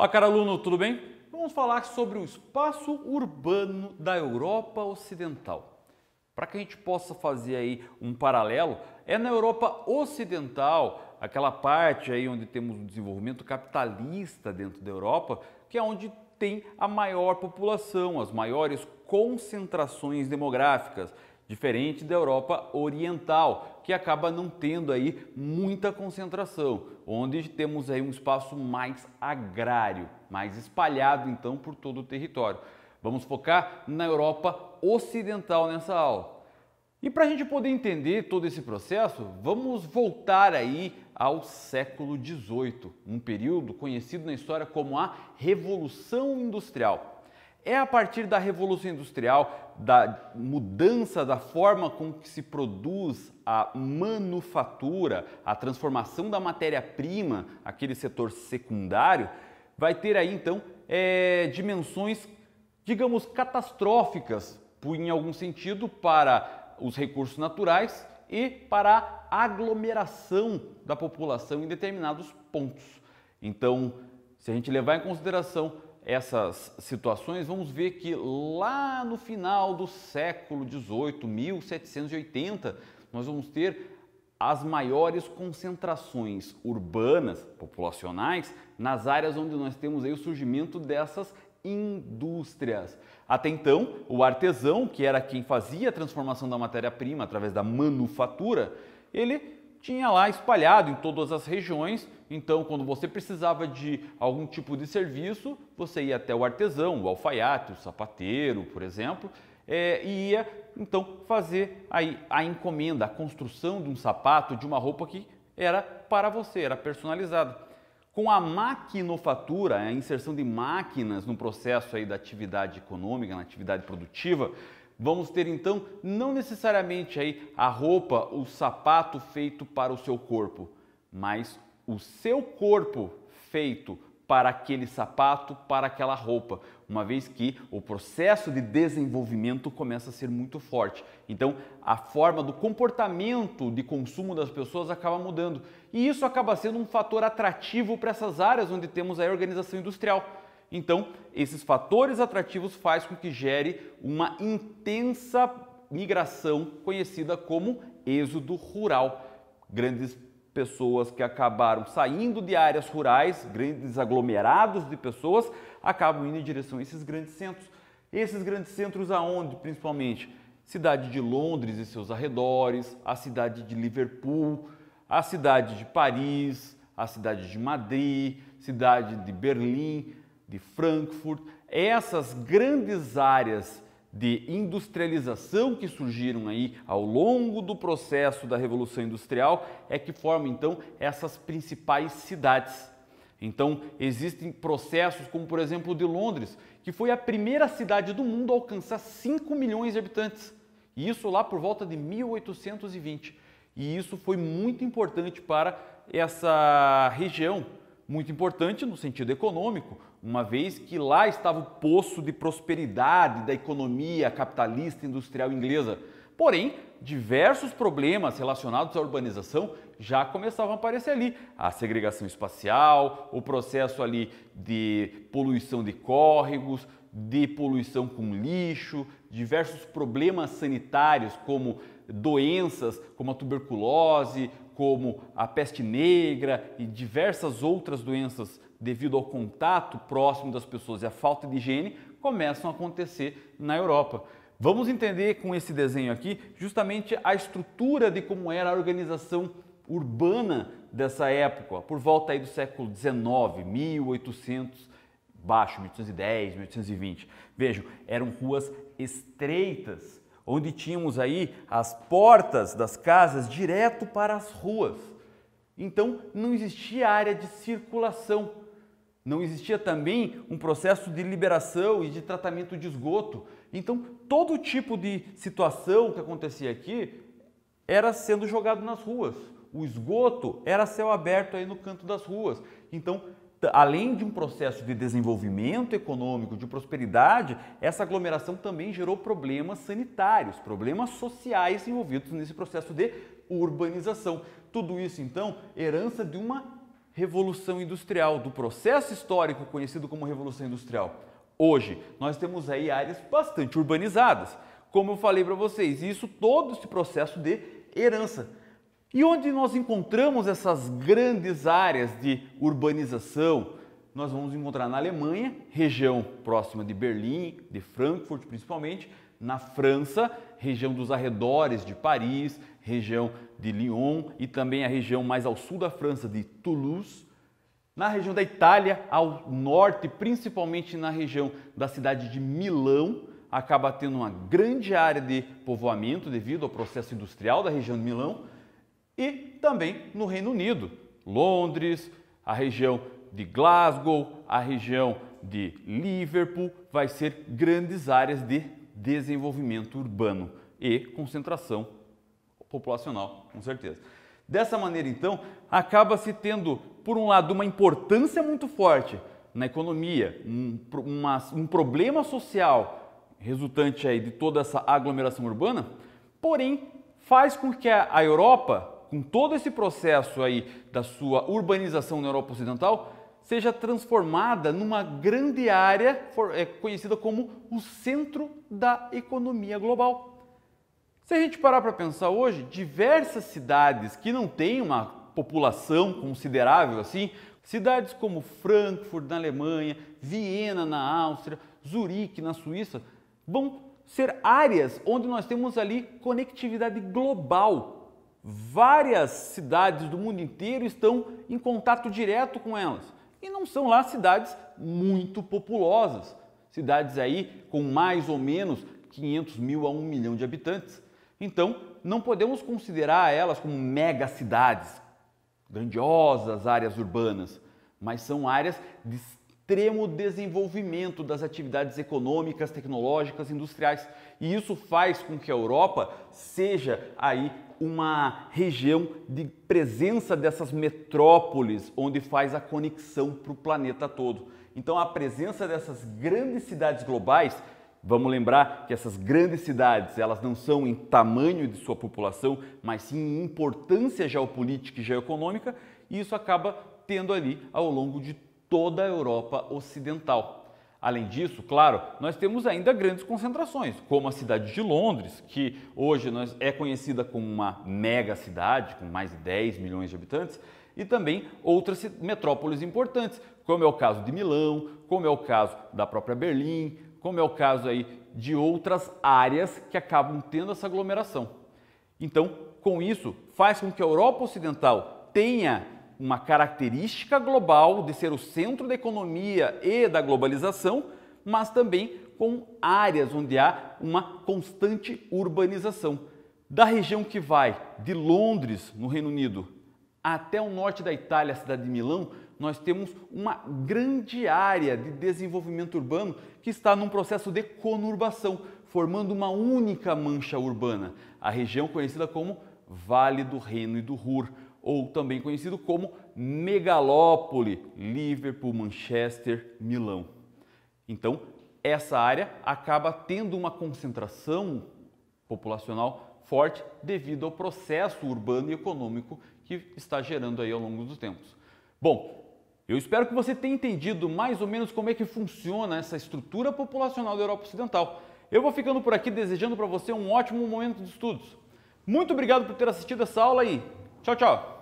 Olá, cara aluno, tudo bem? Vamos falar sobre o espaço urbano da Europa Ocidental. Para que a gente possa fazer aí um paralelo, é na Europa Ocidental, aquela parte aí onde temos o um desenvolvimento capitalista dentro da Europa, que é onde tem a maior população, as maiores concentrações demográficas diferente da Europa Oriental, que acaba não tendo aí muita concentração, onde temos aí um espaço mais agrário, mais espalhado então por todo o território. Vamos focar na Europa Ocidental nessa aula. E para a gente poder entender todo esse processo, vamos voltar aí ao século XVIII, um período conhecido na história como a Revolução Industrial. É a partir da Revolução Industrial, da mudança da forma com que se produz a manufatura, a transformação da matéria-prima, aquele setor secundário, vai ter aí então é, dimensões, digamos, catastróficas, em algum sentido, para os recursos naturais e para a aglomeração da população em determinados pontos. Então, se a gente levar em consideração essas situações, vamos ver que lá no final do século XVIII, 1780, nós vamos ter as maiores concentrações urbanas, populacionais, nas áreas onde nós temos aí o surgimento dessas indústrias. Até então, o artesão, que era quem fazia a transformação da matéria-prima através da manufatura, ele tinha lá espalhado em todas as regiões. Então, quando você precisava de algum tipo de serviço, você ia até o artesão, o alfaiate, o sapateiro, por exemplo, é, e ia então fazer aí a encomenda, a construção de um sapato, de uma roupa que era para você, era personalizada. Com a maquinofatura, a inserção de máquinas no processo aí da atividade econômica, na atividade produtiva, Vamos ter então não necessariamente aí a roupa, o sapato feito para o seu corpo, mas o seu corpo feito para aquele sapato, para aquela roupa, uma vez que o processo de desenvolvimento começa a ser muito forte. Então, a forma do comportamento de consumo das pessoas acaba mudando, e isso acaba sendo um fator atrativo para essas áreas onde temos a organização industrial. Então, esses fatores atrativos faz com que gere uma intensa migração conhecida como êxodo rural. Grandes pessoas que acabaram saindo de áreas rurais, grandes aglomerados de pessoas, acabam indo em direção a esses grandes centros. Esses grandes centros aonde, principalmente? Cidade de Londres e seus arredores, a cidade de Liverpool, a cidade de Paris, a cidade de Madrid, cidade de Berlim, de Frankfurt, essas grandes áreas de industrialização que surgiram aí ao longo do processo da Revolução Industrial é que formam então essas principais cidades. Então, existem processos como, por exemplo, o de Londres, que foi a primeira cidade do mundo a alcançar 5 milhões de habitantes. E isso lá por volta de 1820. E isso foi muito importante para essa região, muito importante no sentido econômico, uma vez que lá estava o poço de prosperidade da economia capitalista industrial inglesa. Porém, diversos problemas relacionados à urbanização já começavam a aparecer ali. A segregação espacial, o processo ali de poluição de córregos, de poluição com lixo, diversos problemas sanitários como doenças como a tuberculose, como a peste negra e diversas outras doenças devido ao contato próximo das pessoas e à falta de higiene começam a acontecer na Europa. Vamos entender com esse desenho aqui justamente a estrutura de como era a organização urbana dessa época, por volta aí do século XIX, 1800 baixo, 1810, 1820. Vejam, eram ruas estreitas, onde tínhamos aí as portas das casas direto para as ruas. Então não existia área de circulação. Não existia também um processo de liberação e de tratamento de esgoto. Então, todo tipo de situação que acontecia aqui era sendo jogado nas ruas. O esgoto era céu aberto aí no canto das ruas. Então, além de um processo de desenvolvimento econômico, de prosperidade, essa aglomeração também gerou problemas sanitários, problemas sociais envolvidos nesse processo de urbanização. Tudo isso, então, herança de uma revolução industrial, do processo histórico conhecido como Revolução Industrial. Hoje, nós temos aí áreas bastante urbanizadas. Como eu falei para vocês, E isso todo esse processo de herança e onde nós encontramos essas grandes áreas de urbanização? Nós vamos encontrar na Alemanha, região próxima de Berlim, de Frankfurt principalmente, na França, região dos arredores de Paris, região de Lyon e também a região mais ao sul da França de Toulouse, na região da Itália, ao norte, principalmente na região da cidade de Milão, acaba tendo uma grande área de povoamento devido ao processo industrial da região de Milão e também no Reino Unido, Londres, a região de Glasgow, a região de Liverpool, vai ser grandes áreas de desenvolvimento urbano e concentração populacional, com certeza. Dessa maneira, então, acaba se tendo, por um lado, uma importância muito forte na economia, um, uma, um problema social resultante aí de toda essa aglomeração urbana, porém faz com que a Europa com todo esse processo aí da sua urbanização na Europa Ocidental, seja transformada numa grande área é, conhecida como o centro da economia global. Se a gente parar para pensar hoje, diversas cidades que não têm uma população considerável assim, cidades como Frankfurt na Alemanha, Viena na Áustria, Zurique na Suíça, vão ser áreas onde nós temos ali conectividade global várias cidades do mundo inteiro estão em contato direto com elas. E não são lá cidades muito populosas, cidades aí com mais ou menos 500 mil a 1 milhão de habitantes. Então, não podemos considerar elas como megacidades, grandiosas áreas urbanas, mas são áreas de extremo desenvolvimento das atividades econômicas, tecnológicas, industriais. E isso faz com que a Europa seja aí uma região de presença dessas metrópoles, onde faz a conexão para o planeta todo. Então, a presença dessas grandes cidades globais Vamos lembrar que essas grandes cidades, elas não são em tamanho de sua população, mas sim em importância geopolítica e geoeconômica, e isso acaba tendo ali ao longo de toda a Europa Ocidental. Além disso, claro, nós temos ainda grandes concentrações, como a cidade de Londres, que hoje é conhecida como uma mega cidade, com mais de 10 milhões de habitantes, e também outras metrópoles importantes, como é o caso de Milão, como é o caso da própria Berlim, como é o caso aí de outras áreas que acabam tendo essa aglomeração. Então, com isso, faz com que a Europa Ocidental tenha uma característica global de ser o centro da economia e da globalização, mas também com áreas onde há uma constante urbanização. Da região que vai de Londres, no Reino Unido, até o norte da Itália, a cidade de Milão, nós temos uma grande área de desenvolvimento urbano que está num processo de conurbação, formando uma única mancha urbana, a região conhecida como Vale do Reno e do Ruhr, ou também conhecido como megalópole, Liverpool, Manchester, Milão. Então, essa área acaba tendo uma concentração populacional forte devido ao processo urbano e econômico que está gerando aí ao longo dos tempos. Bom, eu espero que você tenha entendido mais ou menos como é que funciona essa estrutura populacional da Europa Ocidental. Eu vou ficando por aqui desejando para você um ótimo momento de estudos. Muito obrigado por ter assistido essa aula e Tchau, tchau.